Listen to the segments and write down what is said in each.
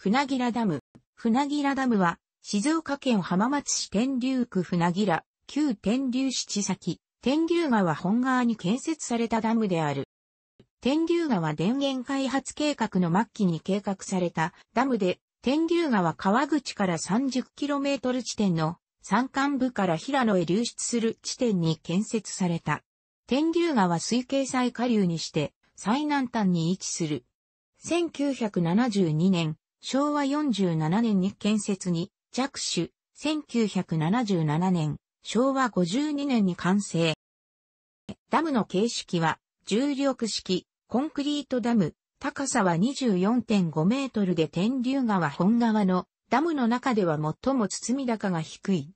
船切ダム。船切ダムは、静岡県浜松市天竜区船切、旧天竜市地崎、天竜川本川に建設されたダムである。天竜川電源開発計画の末期に計画されたダムで、天竜川川口から 30km 地点の山間部から平野へ流出する地点に建設された。天竜川水系最下流にして最南端に位置する。1972年、昭和47年に建設に着手、1977年、昭和52年に完成。ダムの形式は、重力式、コンクリートダム、高さは24.5メートルで天竜川本川のダムの中では最も包み高が低い。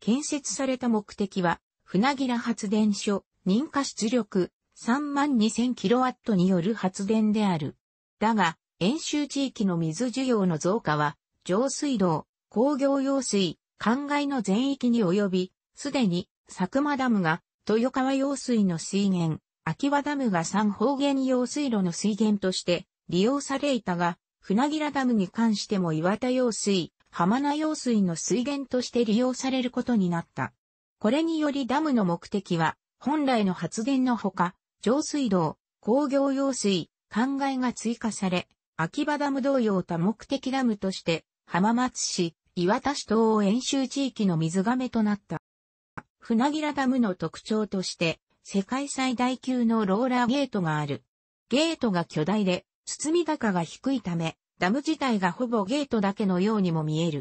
建設された目的は、船切発電所、認可出力、3万2000キロワットによる発電である。だが、演習地域の水需要の増加は、上水道、工業用水、灌漑の全域に及び、すでに、佐久間ダムが、豊川用水の水源、秋葉ダムが三方原用水路の水源として利用されいたが、船切ダムに関しても岩田用水、浜名用水の水源として利用されることになった。これによりダムの目的は、本来の発電のほか、上水道、工業用水、灌漑が追加され、秋葉ダム同様多目的ダムとして、浜松市、岩田市東欧演習地域の水亀となった。船木良ダムの特徴として、世界最大級のローラーゲートがある。ゲートが巨大で、包み高が低いため、ダム自体がほぼゲートだけのようにも見える。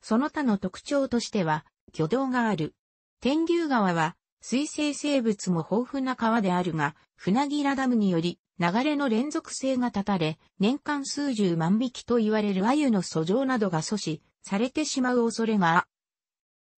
その他の特徴としては、挙動がある。天竜川は、水生生物も豊富な川であるが、船木良ダムにより、流れの連続性が断たれ、年間数十万匹と言われる鮎の素状などが阻止されてしまう恐れが、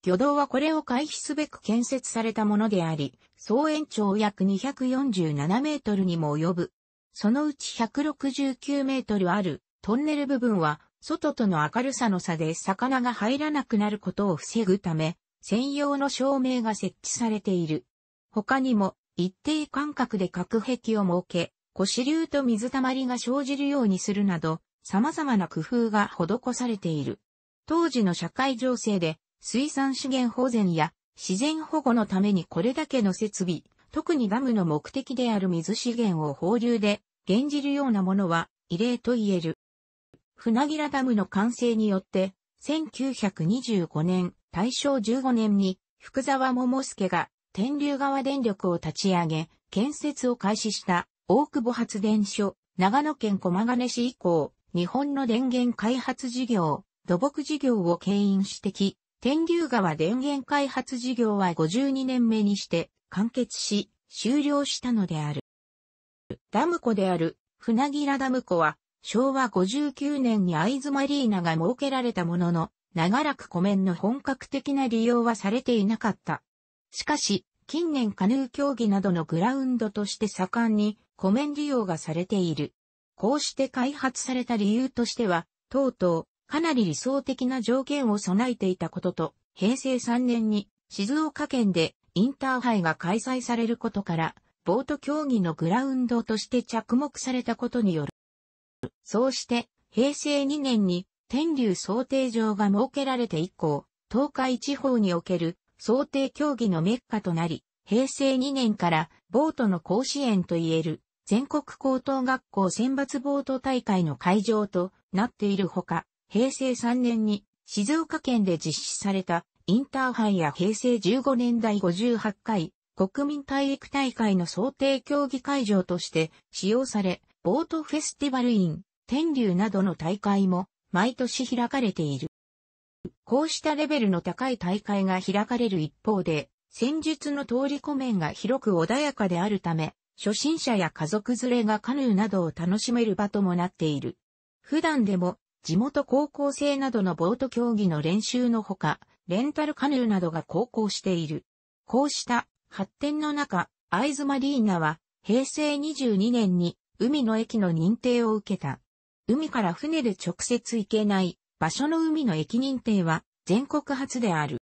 魚道はこれを回避すべく建設されたものであり、総延長約247メートルにも及ぶ。そのうち169メートルあるトンネル部分は、外との明るさの差で魚が入らなくなることを防ぐため、専用の照明が設置されている。他にも、一定間隔で隔壁を設け、腰流と水たまりが生じるようにするなど、様々な工夫が施されている。当時の社会情勢で、水産資源保全や自然保護のためにこれだけの設備、特にダムの目的である水資源を放流で、現じるようなものは異例と言える。船切ダムの完成によって、1925年、大正15年に、福沢桃介が天竜川電力を立ち上げ、建設を開始した大久保発電所、長野県駒ヶ根市以降、日本の電源開発事業、土木事業を牽引してき、天竜川電源開発事業は52年目にして完結し、終了したのである。ダム湖である、船木良ダム湖は、昭和59年に会津マリーナが設けられたものの、長らく湖面の本格的な利用はされていなかった。しかし、近年カヌー競技などのグラウンドとして盛んに湖面利用がされている。こうして開発された理由としては、とうとう、かなり理想的な条件を備えていたことと、平成3年に静岡県でインターハイが開催されることから、ボート競技のグラウンドとして着目されたことによる。そうして、平成2年に天竜想定場が設けられて以降、東海地方における想定競技のメッカとなり、平成2年からボートの甲子園といえる全国高等学校選抜ボート大会の会場となっているほか、平成3年に静岡県で実施されたインターハイや平成15年代58回国民体育大会の想定競技会場として使用され、ボートフェスティバルイン、天竜などの大会も毎年開かれている。こうしたレベルの高い大会が開かれる一方で、戦術の通り湖面が広く穏やかであるため、初心者や家族連れがカヌーなどを楽しめる場ともなっている。普段でも地元高校生などのボート競技の練習のほか、レンタルカヌーなどが航行している。こうした発展の中、イ津マリーナは平成22年に海の駅の認定を受けた。海から船で直接行けない場所の海の駅認定は全国初である。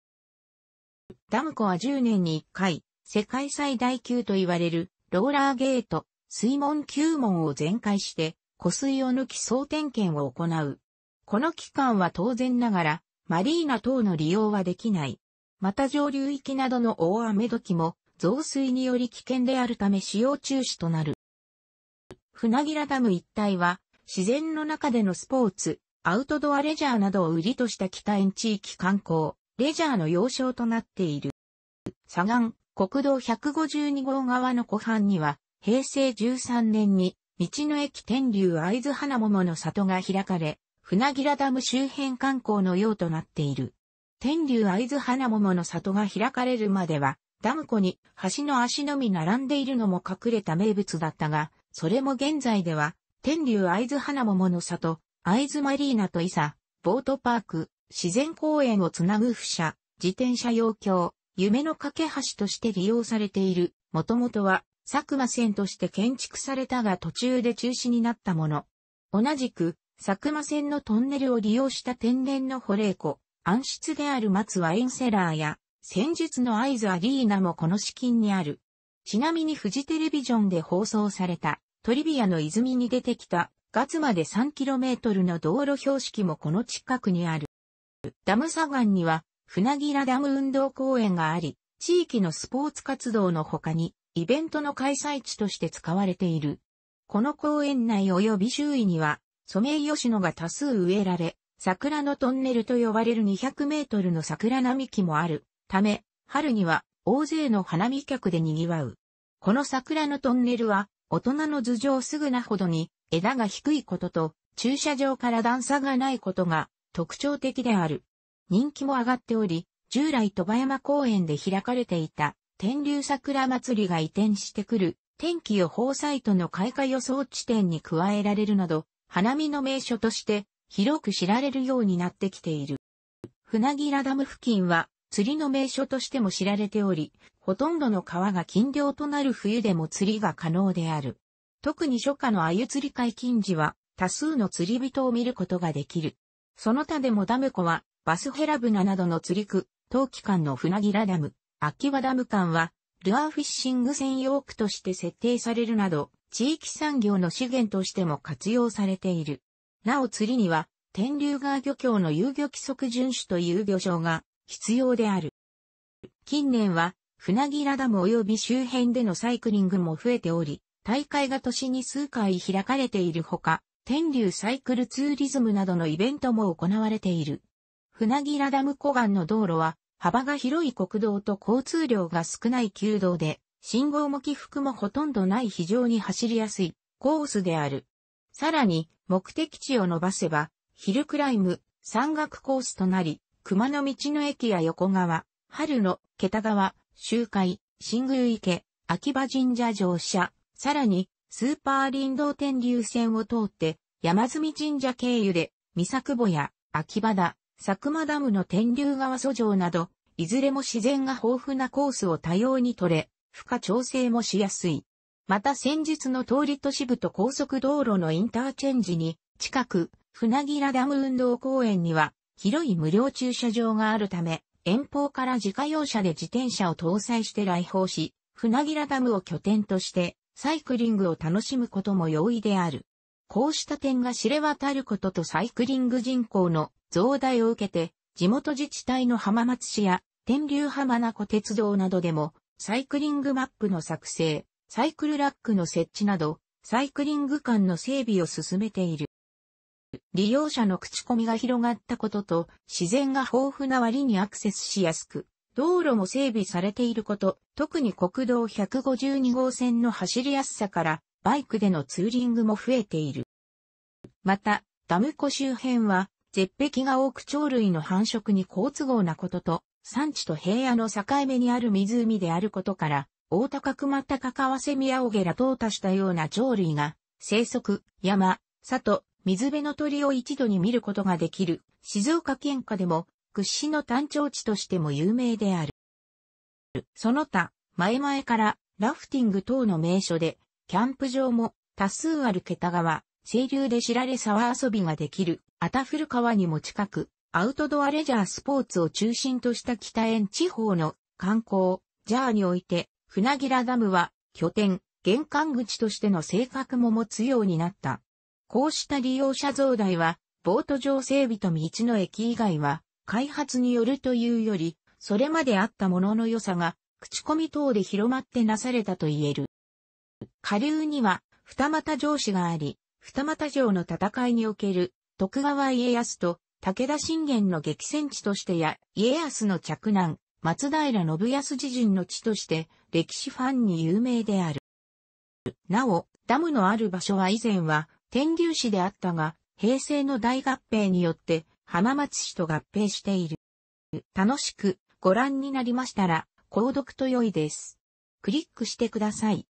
ダム湖は10年に1回、世界最大級と言われるローラーゲート、水門9門を全開して、湖水を抜き総点検を行う。この期間は当然ながら、マリーナ等の利用はできない。また上流域などの大雨時も、増水により危険であるため使用中止となる。船切ダム一帯は、自然の中でのスポーツ、アウトドアレジャーなどを売りとした北園地域観光、レジャーの要衝となっている。左岸、国道152号側の湖畔には、平成13年に、道の駅天竜会津花桃の里が開かれ、船木ダム周辺観光のようとなっている。天竜会津花桃の里が開かれるまでは、ダム湖に橋の足のみ並んでいるのも隠れた名物だったが、それも現在では、天竜会津花桃の里、会津マリーナと伊佐、ボートパーク、自然公園をつなぐ不車、自転車用橋、夢の架け橋として利用されている、もともとは、佐久間線として建築されたが途中で中止になったもの。同じく、佐久間線のトンネルを利用した天然の保冷庫、暗室である松はエンセラーや、戦術の合図アリーナもこの資金にある。ちなみにフジテレビジョンで放送された、トリビアの泉に出てきた、ガツまで 3km の道路標識もこの近くにある。ダム左岸には、船木良ダム運動公園があり、地域のスポーツ活動の他に、イベントの開催地として使われている。この公園内及び周囲には、ソメイヨシノが多数植えられ、桜のトンネルと呼ばれる200メートルの桜並木もある。ため、春には大勢の花見客で賑わう。この桜のトンネルは、大人の頭上すぐなほどに枝が低いことと、駐車場から段差がないことが特徴的である。人気も上がっており、従来鳥羽山公園で開かれていた天竜桜祭りが移転してくる天気予報サイトの開花予想地点に加えられるなど、花見の名所として広く知られるようになってきている。船木ラダム付近は釣りの名所としても知られており、ほとんどの川が禁漁となる冬でも釣りが可能である。特に初夏の鮎釣り解禁時は多数の釣り人を見ることができる。その他でもダム湖は、バスヘラブナなどの釣り区、冬季間の船木ラダム、秋葉ダム間は、ルアーフィッシング専用区として設定されるなど、地域産業の資源としても活用されている。なお釣りには、天竜川漁協の遊漁規則遵守という漁場が必要である。近年は、船木ラダム及び周辺でのサイクリングも増えており、大会が年に数回開かれているほか、天竜サイクルツーリズムなどのイベントも行われている。船木ラダム湖岸の道路は、幅が広い国道と交通量が少ない旧道で、信号も起伏もほとんどない非常に走りやすいコースである。さらに、目的地を伸ばせば、ヒルクライム、山岳コースとなり、熊野道の駅や横川、春の、桁川、周回、新宮池、秋葉神社乗車、さらに、スーパー林道天竜線を通って、山積神社経由で、三作母や秋葉田、佐久間ダムの天竜川訴状など、いずれも自然が豊富なコースを多様に取れ、負荷調整もしやすい。また先日の通り都市部と高速道路のインターチェンジに、近く、船木ラダム運動公園には、広い無料駐車場があるため、遠方から自家用車で自転車を搭載して来訪し、船木ラダムを拠点として、サイクリングを楽しむことも容易である。こうした点が知れ渡ることとサイクリング人口の増大を受けて、地元自治体の浜松市や天竜浜名湖鉄道などでも、サイクリングマップの作成、サイクルラックの設置など、サイクリング間の整備を進めている。利用者の口コミが広がったことと、自然が豊富な割にアクセスしやすく、道路も整備されていること、特に国道152号線の走りやすさから、バイクでのツーリングも増えている。また、ダム湖周辺は、絶壁が多く鳥類の繁殖に好都合なことと、山地と平野の境目にある湖であることから、大高くまた高ワセミアオゲラ等多したような鳥類が、生息、山、里、水辺の鳥を一度に見ることができる、静岡県下でも、屈指の単調地としても有名である。その他、前々からラフティング等の名所で、キャンプ場も多数ある桁川、清流で知られ沢遊びができる、アタフル川にも近く、アウトドアレジャースポーツを中心とした北園地方の観光、ジャーにおいて、船際ダムは拠点、玄関口としての性格も持つようになった。こうした利用者増大は、ボート場整備と道の駅以外は、開発によるというより、それまであったものの良さが、口コミ等で広まってなされたと言える。下流には、二俣城市があり、二俣城の戦いにおける、徳川家康と武田信玄の激戦地としてや、家康の着男、松平信康自陣の地として、歴史ファンに有名である。なお、ダムのある場所は以前は、天竜市であったが、平成の大合併によって、浜松市と合併している。楽しくご覧になりましたら、購読と良いです。クリックしてください。